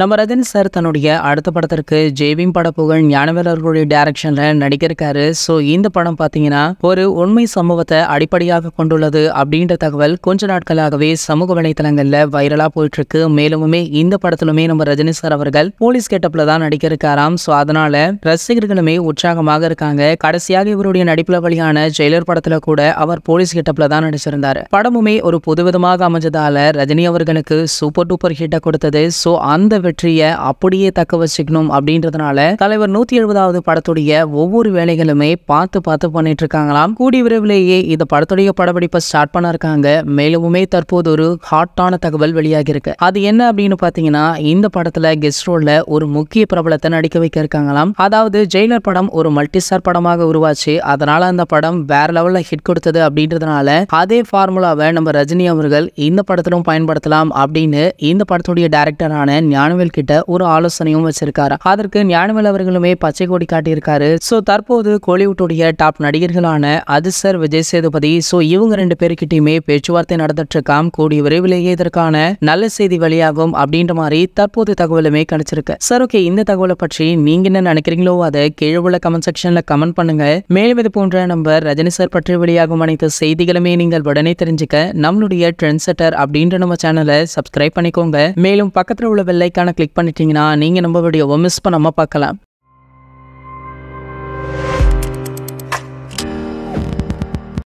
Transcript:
நம்ம ரஜினி சார் தன்னுடைய அடுத்த படத்திற்கு ஜேவிம் பட புகழ் ஞானவேலர்களுடைய டைரக்ஷன்ல நடிக்கிருக்காரு ஸோ இந்த படம் பார்த்தீங்கன்னா ஒரு உண்மை சம்பவத்தை அடிப்படையாக கொண்டுள்ளது அப்படின்ற தகவல் கொஞ்ச நாட்களாகவே சமூக வலைதளங்கள்ல வைரலா போயிட்டு இருக்கு மேலுமே இந்த படத்திலுமே நம்ம ரஜினி சார் அவர்கள் போலீஸ் கேட்டப்பில் தான் நடிக்கிருக்காராம் ஸோ அதனால ரசிகர்களுமே உற்சாகமாக இருக்காங்க கடைசியாக இவருடைய நடிப்புல வழியான ஜெயிலர் படத்துல கூட அவர் போலீஸ் கேட்டப்பில் தான் நடிச்சிருந்தார் படமுமே ஒரு புதுவிதமாக அமைஞ்சதால ரஜினி அவர்களுக்கு சூப்பர் டூப்பர் ஹிட்டை கொடுத்தது ஸோ அந்த வெற்றியை அப்படியே தக்க வச்சுக்கணும் அப்படின்றதுனால தலைவர் நூத்தி எழுபதாவது படத்துடைய ஒவ்வொரு வேலைகளுமே பார்த்து பார்த்து பண்ணிட்டு இருக்காங்களாம் கூடிய விரைவிலேயே இந்த படத்துடைய படப்பிடிப்பை ஸ்டார்ட் பண்ண இருக்காங்க மேலுமே தற்போது ஒரு ஹாட்டான தகவல் வெளியாகி இருக்கு அது என்ன அப்படின்னு பாத்தீங்கன்னா இந்த படத்துல கெஸ்ட் ரோல்ல ஒரு முக்கிய பிரபலத்தை நடிக்க வைக்க இருக்காங்களாம் அதாவது ஜெயிலர் படம் ஒரு மல்டிஸ்டார் படமாக உருவாச்சு அதனால அந்த படம் வேற லெவல்ல ஹிட் கொடுத்தது அப்படின்றதுனால அதே ஃபார்முலாவை நம்ம ரஜினி அவர்கள் இந்த படத்திலும் பயன்படுத்தலாம் அப்படின்னு இந்த படத்துடைய டேரக்டரான ஞான ஞானவேல் கிட்ட ஒரு ஆலோசனையும் வச்சிருக்காரு அதற்கு ஞானவேல் அவர்களுமே பச்சை கொடி காட்டியிருக்காரு சோ தற்போது கோலிவுட்டுடைய டாப் நடிகர்களான அதிசர் விஜய் சேதுபதி சோ இவங்க ரெண்டு பேருக்கிட்டையுமே பேச்சுவார்த்தை நடந்துட்டு இருக்காம் கூடிய விரைவிலேயே இதற்கான நல்ல செய்தி வெளியாகும் அப்படின்ற மாதிரி தற்போது தகவலுமே கிடைச்சிருக்கு சார் ஓகே இந்த தகவலை பற்றி நீங்க என்ன நினைக்கிறீங்களோ அதை கீழே உள்ள கமெண்ட் செக்ஷன்ல கமெண்ட் பண்ணுங்க மேலும் இது போன்ற நம்பர் ரஜினி சார் பற்றி வெளியாகும் அனைத்து செய்திகளுமே நீங்கள் உடனே தெரிஞ்சுக்க நம்மளுடைய ட்ரெண்ட் செட்டர் அப்படின்ற நம்ம சேனலை சப்ஸ்கிரைப் பண்ணிக்கோங்க மேலும் பக்கத்தில் உள்ள வெள்ளை கிளிக் பண்ணிட்டீங்கன்னா நீங்கள் நம்மளுடைய மிஸ் பண்ணாமல் பார்க்கலாம்